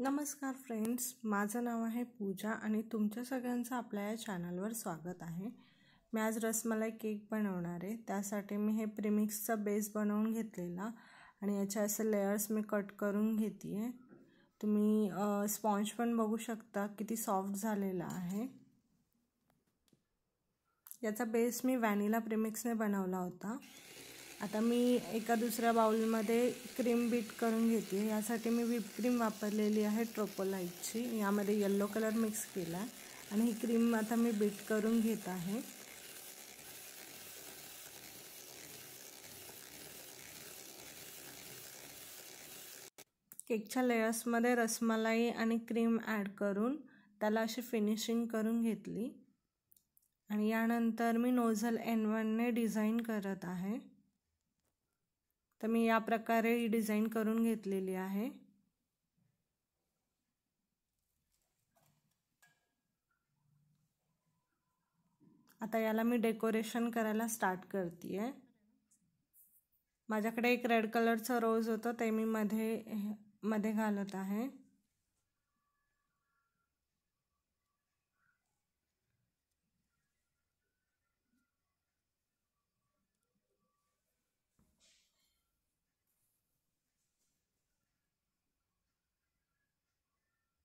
नमस्कार फ्रेंड्स माझं नाव आहे पूजा आणि तुमच्या सगळ्यांचं आपल्या या चॅनलवर स्वागत आहे मी आज रसमलाई केक बनवणार आहे त्यासाठी मी हे प्रिमिक्सचा बेस बनवून घेतलेला आणि याच्या असे लेयर्स मी कट करून घेते आहे तुम्ही स्पॉन्ज पण बघू शकता किती सॉफ्ट झालेला आहे याचा बेस मी व्हॅनिला प्रिमिक्सने बनवला होता आता मी एका दुसऱ्या बाउलमध्ये क्रीम बीट करून घेते यासाठी मी व्हिप क्रीम वापरलेली आहे ट्रोपोलाईटची यामध्ये येल्लो कलर मिक्स केला आणि ही क्रीम आता मी बीट करून घेत आहे केकच्या लेयर्समध्ये रसमलाई आणि क्रीम ॲड करून त्याला अशी फिनिशिंग करून घेतली आणि यानंतर मी नोझल एन वनने डिझाईन करत आहे तर मी या प्रकारे ही डिझाईन करून घेतलेली आहे आता याला मी डेकोरेशन करायला स्टार्ट करते माझ्याकडे एक रेड कलरचं रोज होतं ते मी मध्ये मध्ये घालत आहे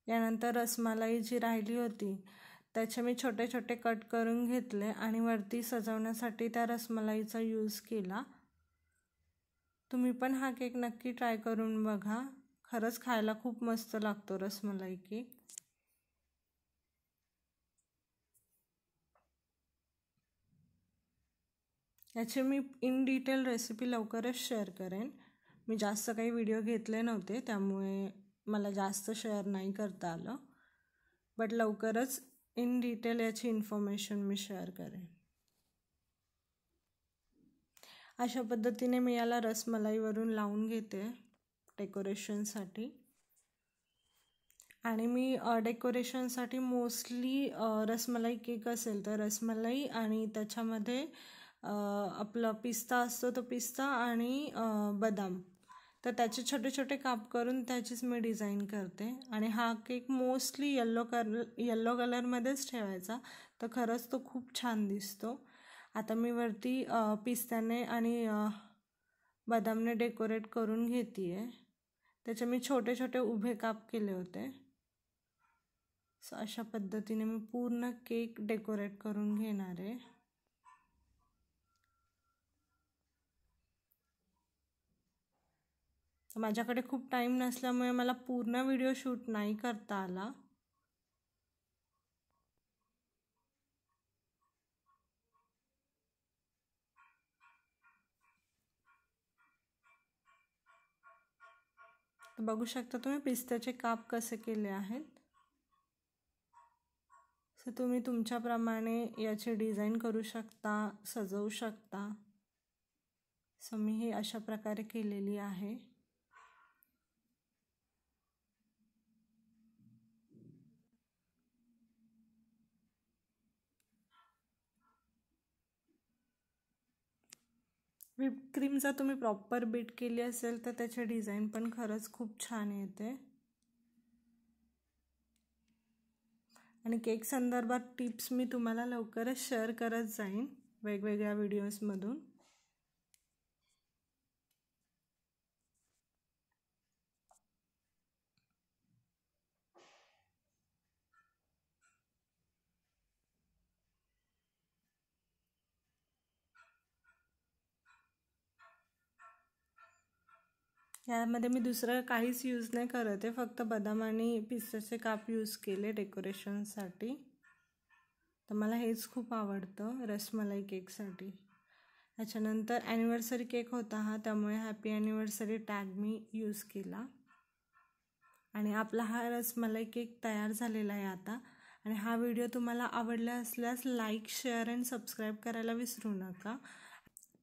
यानंतर रसमलाई जी राहिली होती त्याचे मी छोटे छोटे कट करून घेतले आणि वरती सजवण्यासाठी त्या रसमलाईचा यूज केला तुम्ही पण हा केक नक्की ट्राय करून बघा खरंच खायला खूप मस्त लागतो रसमलाई केक याची मी इन डिटेल रेसिपी लवकरच शेअर करेन मी जास्त काही व्हिडिओ घेतले नव्हते त्यामुळे मला जास्त शेअर नाही करता आलं बट लवकरच इन डिटेल याची इन्फॉर्मेशन मी शेअर करेन अशा पद्धतीने मी याला रसमलाईवरून लावून घेते डेकोरेशनसाठी आणि मी डेकोरेशनसाठी मोस्टली रसमलाई केक असेल तर रसमलाई आणि त्याच्यामध्ये आपला पिस्ता असतो तो पिस्ता आणि बदाम तर त्याचे छोटे छोटे काप करून त्याचीच मी डिझाईन करते आणि हा cake mostly yellow colour yellow कलरमध्येच ठेवायचा तर खरंच तो खूप छान दिसतो आता मी वरती पिस्त्याने आणि बदामने डेकोरेट करून घेते आहे त्याचे मी छोटे छोटे उभे काप केले होते सो अशा पद्धतीने मी पूर्ण केक डेकोरेट करून घेणार आहे माझ्याकडे खूप टाईम नसल्यामुळे मला पूर्ण व्हिडिओ शूट नाही करता आला तर बघू शकता तुम्ही पिस्त्याचे काप कसे केले आहेत सो तुम्ही तुमच्याप्रमाणे याचे डिझाईन करू शकता सजवू शकता सो मी ही अशा प्रकारे केलेली आहे व्हिप क्रीम जर तुम्ही प्रॉपर बीट केली असेल तर त्याचे डिझाईन पण खरंच खूप छान येते आणि केक संदर्भात टिप्स मी तुम्हाला लवकरच शेअर करत जाईन वेगवेगळ्या व्हिडिओजमधून यामध्ये मी दुसरं काहीच यूज नाही करत आहे फक्त बदाम आणि पिस्ताचे काप यूज केले डेकोरेशनसाठी तर मला हेच खूप आवडतं रसमलाई केकसाठी त्याच्यानंतर ॲनिव्हर्सरी केक होता हा त्यामुळे हॅपी ॲनिव्हर्सरी टॅग मी यूज केला आणि आपला हा रसमलाई केक तयार झालेला आहे आता आणि हा व्हिडिओ तुम्हाला आवडला असल्यास लाईक शेअर अँड सबस्क्राईब करायला विसरू नका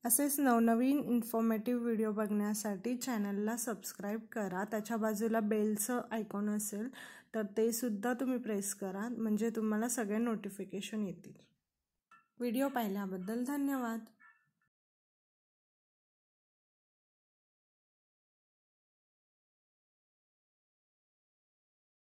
असेच नवनवीन इन्फॉर्मेटिव्ह व्हिडिओ बघण्यासाठी चॅनलला सबस्क्राईब करा त्याच्या बाजूला बेलचं आयकॉन असेल तर ते सुद्धा तुम्ही प्रेस करा म्हणजे तुम्हाला सगळे नोटिफिकेशन येतील व्हिडिओ पाहिल्याबद्दल धन्यवाद